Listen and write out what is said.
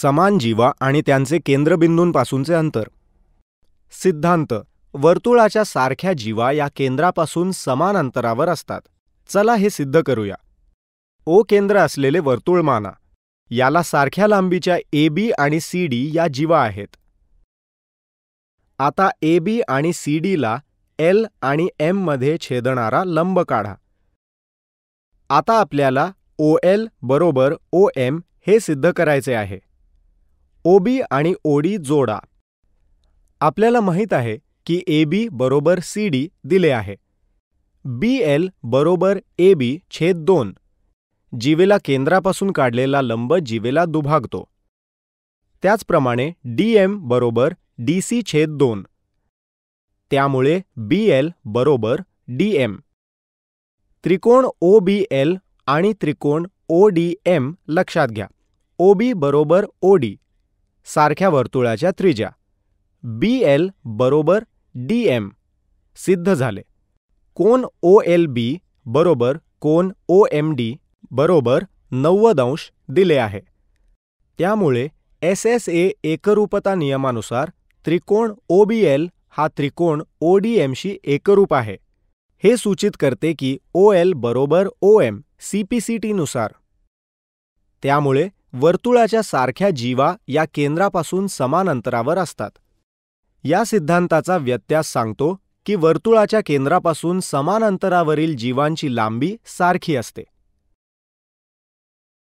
समान जीवा आणि त्यांचे केंद्रबिंदूंपासूनचे अंतर सिद्धांत वर्तुळाच्या सारख्या जीवा या केंद्रापासून समान अंतरावर असतात चला हे सिद्ध करूया ओ केंद्र असलेले वर्तुळ माना याला सारख्या लांबीच्या ए बी आणि सी डी या जीवा आहेत आता ए बी आणि सी डीला एल आणि एम मध्ये छेदणारा लंब काढा आता आपल्याला ओ एल बरोबर ओ एम हे सिद्ध करायचे आहे ओबी आणि ओडी जोडा आपल्याला माहित आहे की एबी बरोबर सीडी दिले आहे एल बरोबर बी छेद दोन जीवेला केंद्रापासून काढलेला लंब जीवेला दुभागतो त्याचप्रमाणे एम बरोबर सी छेद दोन त्यामुळे एल बरोबर एम त्रिकोण ओ बी एल आणि त्रिकोण ओ डी एम लक्षात घ्या ओबी बरोबर ओडी सारख्या वर्तुळाच्या त्रिज्या बी एल बरोबर डी एम सिद्ध झाले कोन ओ एल बी बरोबर कोन ओ एम डी बरोबर नव्वद अंश दिले आहे त्यामुळे एस एस ए एकरूपता नियमानुसार त्रिकोण ओ बी हा त्रिकोण ओ डी एमशी एकरूप आहे हे सूचित करते की ओ एल बरोबर ओ एम सी त्यामुळे वर्तुळाच्या सारख्या जीवा या केंद्रापासून समान अंतरावर असतात या सिद्धांताचा व्यत्यास सांगतो की वर्तुळाच्या केंद्रापासून समान अंतरावरील जीवांची लांबी सारखी असते